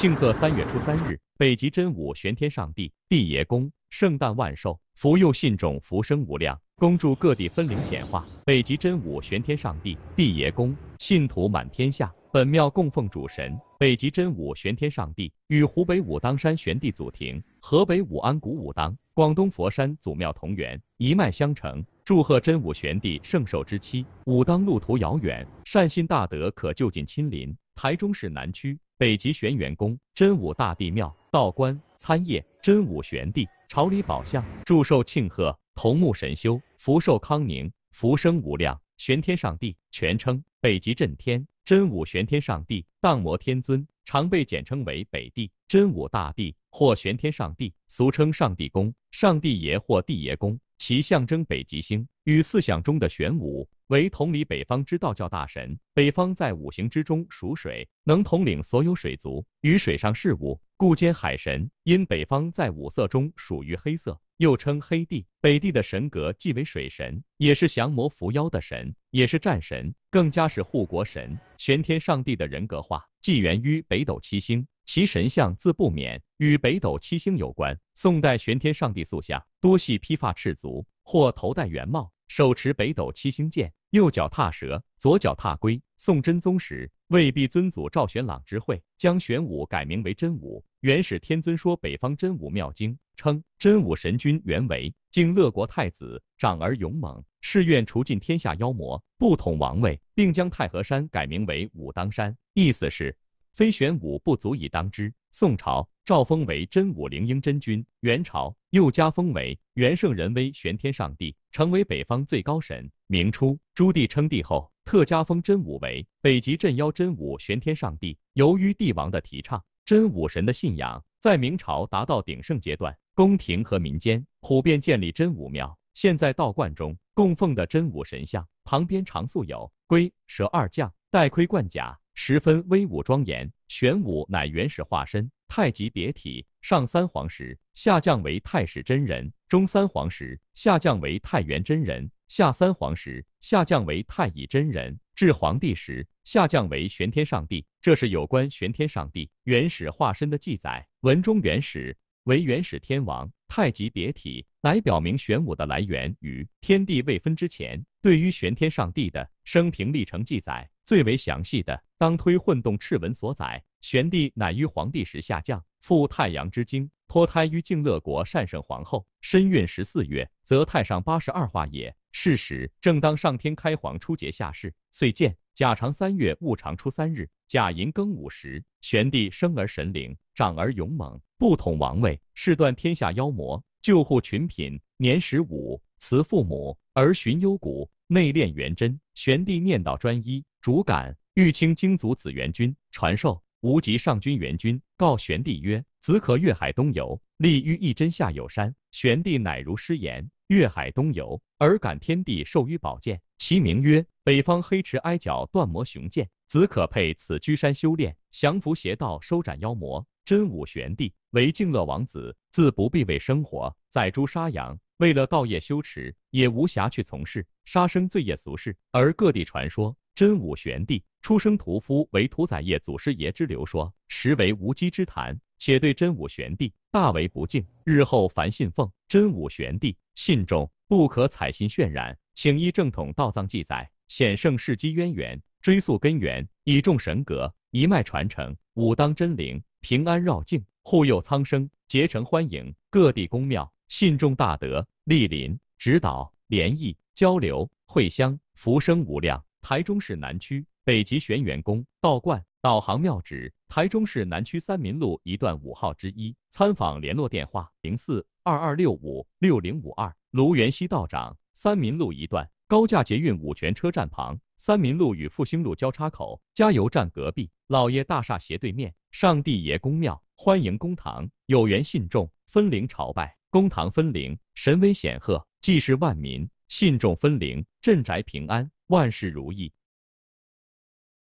庆贺三月初三日，北极真武玄天上帝帝爷公圣诞万寿，福佑信众，福生无量，恭祝各地分灵显化。北极真武玄天上帝帝爷公，信徒满天下。本庙供奉主神北极真武玄天上帝，与湖北武当山玄帝祖庭、河北武安古武当、广东佛山祖庙同源，一脉相承。祝贺真武玄帝圣寿之期。武当路途遥远，善信大德可就近亲临。台中市南区北极玄元宫真武大帝庙道观参谒真武玄帝朝礼宝相祝寿庆贺同木神修、福寿康宁福生无量玄天上帝全称北极震天真武玄天上帝荡魔天尊，常被简称为北帝、真武大帝或玄天上帝，俗称上帝宫、上帝爷或帝爷宫，其象征北极星与思想中的玄武。为统理北方之道教大神。北方在五行之中属水，能统领所有水族与水上事物，故兼海神。因北方在五色中属于黑色，又称黑帝。北帝的神格既为水神，也是降魔伏妖的神，也是战神，更加是护国神。玄天上帝的人格化既源于北斗七星，其神像自不免与北斗七星有关。宋代玄天上帝塑像多系披发赤足，或头戴圆帽，手持北斗七星剑。右脚踏蛇，左脚踏龟。宋真宗时为避尊祖赵玄朗之讳，将玄武改名为真武。元始天尊说北方真武妙经，称真武神君原为敬乐国太子，长而勇猛，誓愿除尽天下妖魔，不统王位，并将太和山改名为武当山，意思是非玄武不足以当之。宋朝诏封为真武灵英真君，元朝又加封为元圣仁威玄天上帝，成为北方最高神。明初。朱棣称帝后，特加封真武为北极镇妖真武玄天上帝。由于帝王的提倡，真武神的信仰在明朝达到鼎盛阶段，宫廷和民间普遍建立真武庙。现在道观中供奉的真武神像，旁边常塑有龟、蛇二将，戴盔冠甲，十分威武庄严。玄武乃原始化身，太极别体，上三皇时下降为太史真人，中三皇时下降为太元真人。下三皇时下降为太乙真人，至皇帝时下降为玄天上帝。这是有关玄天上帝原始化身的记载。文中原始为原始天王太极别体，乃表明玄武的来源与天地未分之前。对于玄天上帝的生平历程记载最为详细的，当推《混动赤文》所载：玄帝乃于皇帝时下降，复太阳之精。脱胎于净乐国善圣皇后，身孕十四月，则太上八十二化也。是时，正当上天开皇初节下世，遂见甲长三月，戊长初三日，甲寅庚午时，玄帝生而神灵，长而勇猛，不统王位，誓断天下妖魔，救护群品。年十五，辞父母而寻幽谷，内炼元真。玄帝念道专一，主感玉清精族紫元君传授。无极上君元君告玄帝曰：“子可越海东游，立于一针下有山。”玄帝乃如师言，越海东游，而感天地授于宝剑，其名曰“北方黑池哀角断魔雄剑”。子可配此居山修炼，降服邪道，收斩妖魔。真武玄帝为静乐王子，自不必为生活宰猪杀羊，为了道业修持，也无暇去从事杀生罪业俗事。而各地传说。真武玄帝出生屠夫为屠宰业祖师爷之流说，实为无稽之谈，且对真武玄帝大为不敬。日后凡信奉真武玄帝信众，不可采信渲染，请依正统道藏记载显圣事迹渊源，追溯根源，以众神格一脉传承，武当真灵平安绕境护佑苍生，竭诚欢迎各地宫庙信众大德莅临指导联谊交流会香，福生无量。台中市南区北极玄元宫道观导航庙址：台中市南区三民路一段五号之一。参访联络电话：零四二二六五六零五二。卢元熙道长，三民路一段，高架捷运五泉车站旁，三民路与复兴路交叉口，加油站隔壁，老爷大厦斜对面。上帝爷公庙，欢迎公堂，有缘信众分灵朝拜，公堂分灵，神威显赫，济世万民，信众分灵，镇宅平安。万事如意。